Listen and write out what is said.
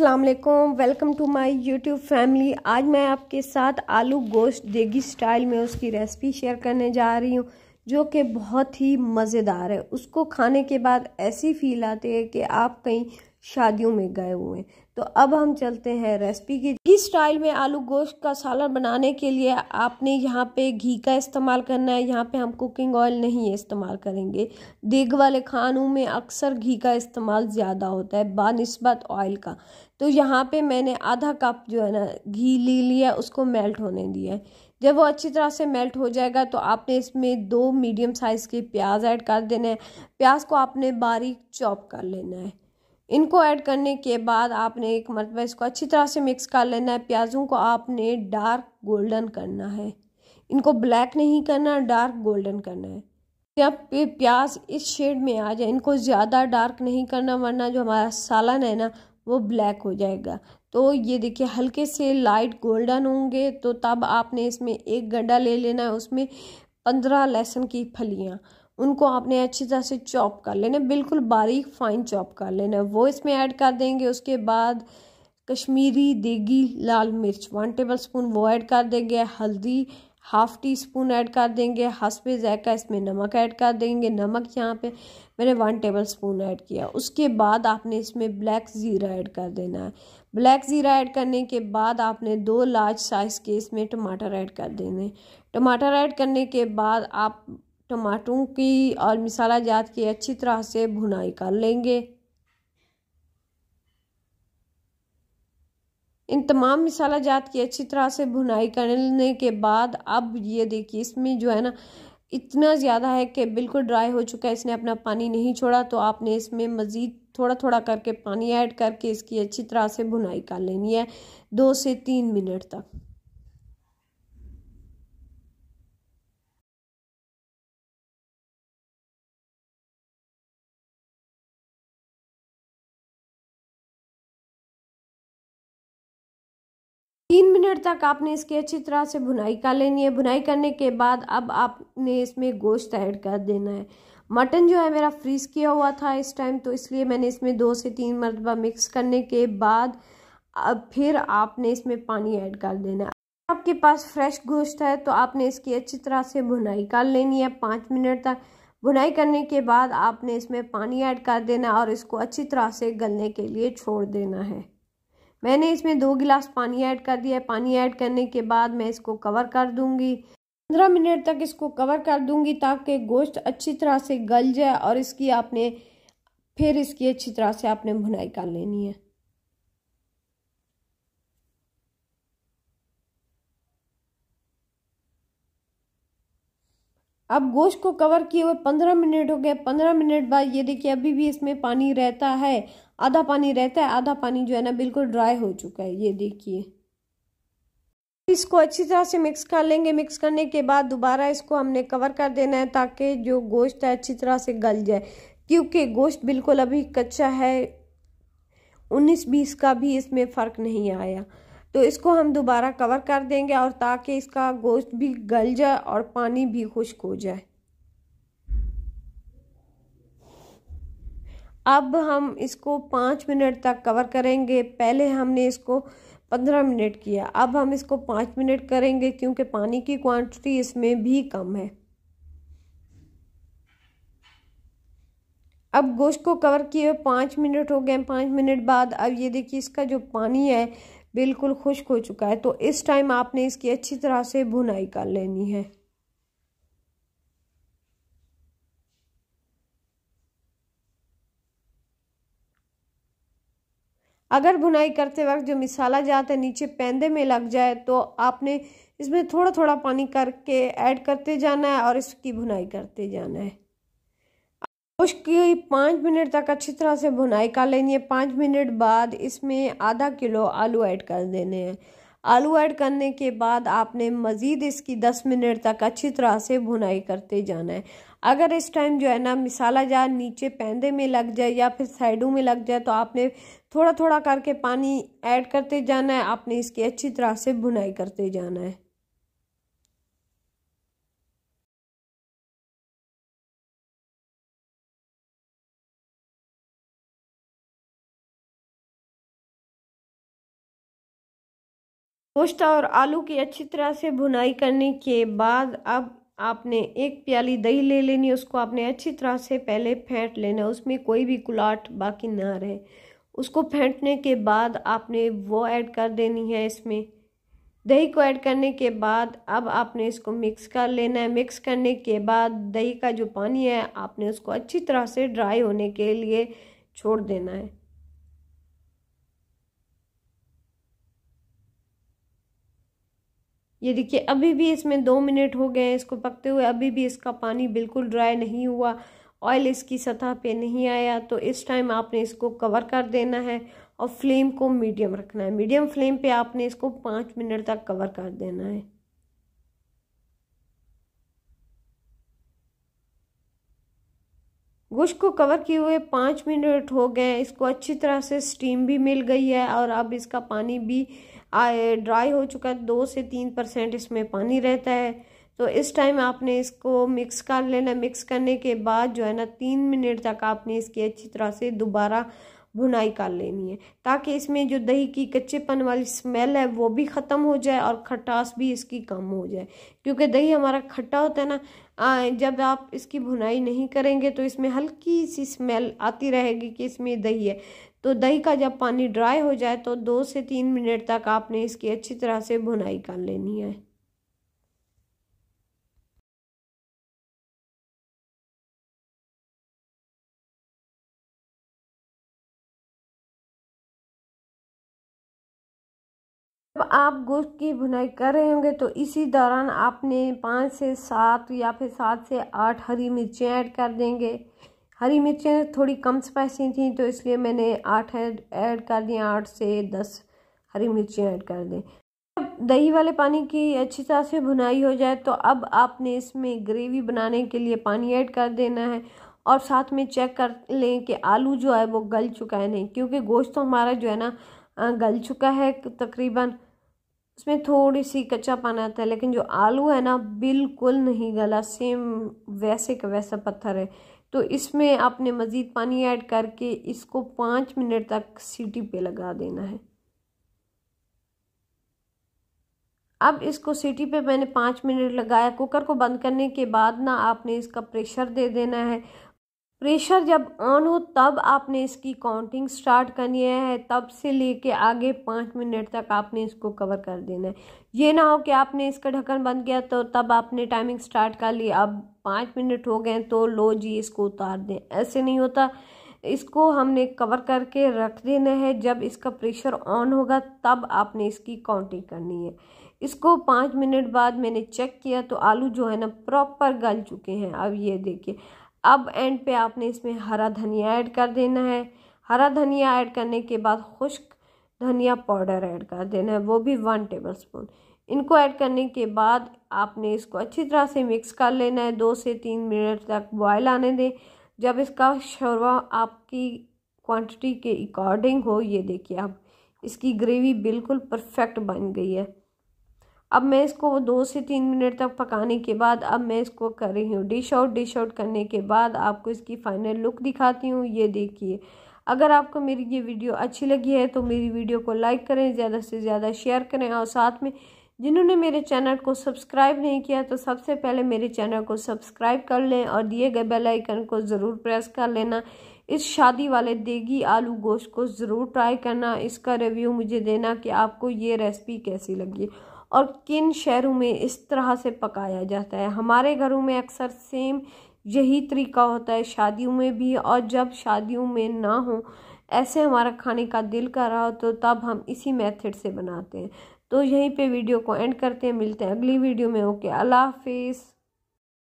अल्लाम welcome to my YouTube family आज मैं आपके साथ आलू गोश्त देगी स्टाइल में उसकी रेसिपी शेयर करने जा रही हूँ जो कि बहुत ही मज़ेदार है उसको खाने के बाद ऐसी फील आती है कि आप कहीं शादियों में गए हुए हैं तो अब हम चलते हैं रेसिपी की इस स्टाइल में आलू गोश्त का सालन बनाने के लिए आपने यहाँ पे घी का इस्तेमाल करना है यहाँ पे हम कुकिंग ऑयल नहीं इस्तेमाल करेंगे देग वाले खानों में अक्सर घी का इस्तेमाल ज़्यादा होता है बानस्बत ऑयल का तो यहाँ पे मैंने आधा कप जो है ना घी ले लिया उसको मेल्ट होने दिया है जब वो अच्छी तरह से मेल्ट हो जाएगा तो आपने इसमें दो मीडियम साइज़ के प्याज ऐड कर देने हैं प्याज को आपने बारीक चॉप कर लेना है इनको ऐड करने के बाद आपने एक मरतबा इसको अच्छी तरह से मिक्स कर लेना है प्याज़ों को आपने डार्क गोल्डन करना है इनको ब्लैक नहीं करना डार्क गोल्डन करना है जब प्याज इस शेड में आ जाए इनको ज़्यादा डार्क नहीं करना वरना जो हमारा सालन है ना वो ब्लैक हो जाएगा तो ये देखिए हल्के से लाइट गोल्डन होंगे तो तब आपने इसमें एक गड्ढा ले लेना है उसमें पंद्रह लहसुन की फलियाँ उनको आपने अच्छी तरह से चॉप कर लेना बिल्कुल बारीक फाइन चॉप कर लेना वो इसमें ऐड कर देंगे उसके बाद कश्मीरी देगी लाल मिर्च वन टेबल स्पून वो ऐड कर देंगे हल्दी हाफ़ टी स्पून ऐड कर देंगे पे जायका इसमें नमक ऐड कर देंगे नमक यहाँ पे मैंने वन टेबल स्पून ऐड किया उसके बाद आपने इसमें ब्लैक ज़ीरा ऐड कर देना है ब्लैक ज़ीरा ऐड करने के बाद आपने दो लार्ज साइज़ के इसमें टमाटर ऐड कर देने टमाटर ऐड करने के बाद आप टमाटरों की और मसाला जात की अच्छी तरह से भुनाई कर लेंगे इन तमाम मिसाला जात की अच्छी तरह से भुनाई करने के बाद अब ये देखिए इसमें जो है ना इतना ज़्यादा है कि बिल्कुल ड्राई हो चुका है इसने अपना पानी नहीं छोड़ा तो आपने इसमें मज़ीद थोड़ा थोड़ा करके पानी ऐड करके इसकी अच्छी तरह से भुनाई कर लेनी है दो से तीन मिनट तक तीन मिनट तक आपने इसकी अच्छी तरह से भुनाई कर लेनी है भुनाई करने के बाद अब आपने इसमें गोश्त ऐड कर देना है मटन जो है मेरा फ्रीज़ किया हुआ था इस टाइम तो इसलिए मैंने इसमें दो से तीन मरतबा मिक्स करने के बाद अब फिर आपने इसमें पानी ऐड कर देना है आपके पास फ्रेश गोश्त है तो आपने इसकी अच्छी तरह से भुनाई कर लेनी है पाँच मिनट तक भुनाई करने के बाद आपने इसमें पानी ऐड कर देना और इसको अच्छी तरह से गलने के लिए छोड़ देना है मैंने इसमें दो गिलास पानी ऐड कर दिया है पानी ऐड करने के बाद मैं इसको कवर कर दूंगी पंद्रह मिनट तक इसको कवर कर दूंगी ताकि गोश्त अच्छी तरह से गल जाए और इसकी आपने फिर इसकी अच्छी तरह से आपने भुनाई कर लेनी है अब गोश्त को कवर किए हुए पंद्रह मिनट हो गए पंद्रह मिनट बाद ये देखिए अभी भी इसमें पानी रहता है आधा पानी रहता है आधा पानी जो है ना बिल्कुल ड्राई हो चुका है ये देखिए इसको अच्छी तरह से मिक्स कर लेंगे मिक्स करने के बाद दोबारा इसको हमने कवर कर देना है ताकि जो गोश्त है अच्छी तरह से गल जाए क्योंकि गोश्त बिल्कुल अभी कच्चा है उन्नीस बीस का भी इसमें फ़र्क नहीं आया तो इसको हम दोबारा कवर कर देंगे और ताकि इसका गोश्त भी गल जाए और पानी भी खुश्क हो जाए अब हम इसको पाँच मिनट तक कवर करेंगे पहले हमने इसको पंद्रह मिनट किया अब हम इसको पाँच मिनट करेंगे क्योंकि पानी की क्वांटिटी इसमें भी कम है अब गोश्त को कवर किए हुए पाँच मिनट हो गए पाँच मिनट बाद अब ये देखिए इसका जो पानी है बिल्कुल खुश्क हो चुका है तो इस टाइम आपने इसकी अच्छी तरह से भुनाई कर लेनी है अगर भुनाई करते वक्त जो मिसाला जाता है नीचे पैंदे में लग जाए तो आपने इसमें थोड़ा थोड़ा पानी करके ऐड करते जाना है और इसकी भुनाई करते जाना है उसकी पाँच मिनट तक अच्छी तरह से भुनाई कर लेनी है पाँच मिनट बाद इसमें आधा किलो आलू ऐड कर देने हैं आलू ऐड करने के बाद आपने मज़ीद इसकी दस मिनट तक अच्छी तरह से भुनाई करते जाना है अगर इस टाइम जो है ना मिसाला जार नीचे पैंदे में लग जाए या फिर साइडों में लग जाए तो आपने थोड़ा थोड़ा करके पानी ऐड करते जाना है आपने इसकी अच्छी तरह से भुनाई करते जाना है पोस्ता और आलू की अच्छी तरह से भुनाई करने के बाद अब आपने एक प्याली दही ले लेनी उसको आपने अच्छी तरह से पहले फेंट लेना उसमें कोई भी कुलाट बाकी ना रहे उसको फेंटने के बाद आपने वो ऐड कर देनी है इसमें दही को ऐड करने के बाद अब आपने इसको मिक्स कर लेना है मिक्स करने के बाद दही का जो पानी है आपने उसको अच्छी तरह से ड्राई होने के लिए छोड़ देना है ये देखिए अभी भी इसमें दो मिनट हो गए हैं इसको पकते हुए अभी भी इसका पानी बिल्कुल ड्राई नहीं हुआ ऑयल इसकी सतह पे नहीं आया तो इस टाइम आपने इसको कवर कर देना है और फ्लेम को मीडियम रखना है मीडियम फ्लेम पे आपने इसको पाँच मिनट तक कवर कर देना है गुश को कवर किए हुए पाँच मिनट हो गए इसको अच्छी तरह से स्टीम भी मिल गई है और अब इसका पानी भी ड्राई हो चुका है दो से तीन परसेंट इसमें पानी रहता है तो इस टाइम आपने इसको मिक्स कर लेना मिक्स करने के बाद जो है ना तीन मिनट तक आपने इसकी अच्छी तरह से दोबारा भुनाई कर लेनी है ताकि इसमें जो दही की कच्चेपन वाली स्मेल है वो भी ख़त्म हो जाए और खटास भी इसकी कम हो जाए क्योंकि दही हमारा खट्टा होता है ना आ, जब आप इसकी भुनाई नहीं करेंगे तो इसमें हल्की सी स्मेल आती रहेगी कि इसमें दही है तो दही का जब पानी ड्राई हो जाए तो दो से तीन मिनट तक आपने इसकी अच्छी तरह से भुनाई कर लेनी है जब आप गोश्त की भुनाई कर रहे होंगे तो इसी दौरान आपने पाँच से सात या फिर सात से आठ हरी मिर्चें ऐड कर देंगे हरी मिर्चें थोड़ी कम स्पाइसी थी तो इसलिए मैंने आठ ऐड कर दिया आठ से दस हरी मिर्चें ऐड कर दें जब दही वाले पानी की अच्छी तरह से भुनाई हो जाए तो अब आपने इसमें ग्रेवी बनाने के लिए पानी ऐड कर देना है और साथ में चेक कर लें कि आलू जो है वो गल चुका है नहीं क्योंकि गोश्त तो हमारा जो है ना गल चुका है तकरीबन उसमें थोड़ी सी कच्चा पाना आता है लेकिन जो आलू है ना बिल्कुल नहीं गला सेम वैसे का वैसा पत्थर है तो इसमें आपने मज़ीद पानी ऐड करके इसको पाँच मिनट तक सीटी पे लगा देना है अब इसको सीटी पे मैंने पाँच मिनट लगाया कुकर को बंद करने के बाद ना आपने इसका प्रेशर दे देना है प्रेशर जब ऑन हो तब आपने इसकी काउंटिंग स्टार्ट करनी है तब से लेके आगे पाँच मिनट तक आपने इसको कवर कर देना है ये ना हो कि आपने इसका ढक्कन बंद किया तो तब आपने टाइमिंग स्टार्ट कर ली अब पाँच मिनट हो गए तो लो जी इसको उतार दें ऐसे नहीं होता इसको हमने कवर करके रख देना है जब इसका प्रेशर ऑन होगा तब आपने इसकी काउंटिंग करनी है इसको पाँच मिनट बाद मैंने चेक किया तो आलू जो है ना प्रॉपर गल चुके हैं अब ये देखिए अब एंड पे आपने इसमें हरा धनिया ऐड कर देना है हरा धनिया ऐड करने के बाद खुश्क धनिया पाउडर ऐड कर देना है वो भी वन टेबल स्पून इनको ऐड करने के बाद आपने इसको अच्छी तरह से मिक्स कर लेना है दो से तीन मिनट तक बॉयल आने दें जब इसका शोरबा आपकी क्वांटिटी के अकॉर्डिंग हो ये देखिए आप इसकी ग्रेवी बिल्कुल परफेक्ट बन गई है अब मैं इसको दो से तीन मिनट तक पकाने के बाद अब मैं इसको कर रही हूँ डिश आउट डिश आउट करने के बाद आपको इसकी फ़ाइनल लुक दिखाती हूँ ये देखिए अगर आपको मेरी ये वीडियो अच्छी लगी है तो मेरी वीडियो को लाइक करें ज़्यादा से ज़्यादा शेयर करें और साथ में जिन्होंने मेरे चैनल को सब्सक्राइब नहीं किया तो सबसे पहले मेरे चैनल को सब्सक्राइब कर लें और दिए गए बेल आइकन को ज़रूर प्रेस कर लेना इस शादी वाले देगी आलू गोश्त को ज़रूर ट्राई करना इसका रिव्यू मुझे देना कि आपको ये रेसिपी कैसी लगी और किन शहरों में इस तरह से पकाया जाता है हमारे घरों में अक्सर सेम यही तरीका होता है शादियों में भी और जब शादियों में ना हो ऐसे हमारा खाने का दिल कर रहा हो तो तब हम इसी मेथड से बनाते हैं तो यहीं पे वीडियो को एंड करते हैं मिलते हैं अगली वीडियो में ओके अल्लाह हाफिज़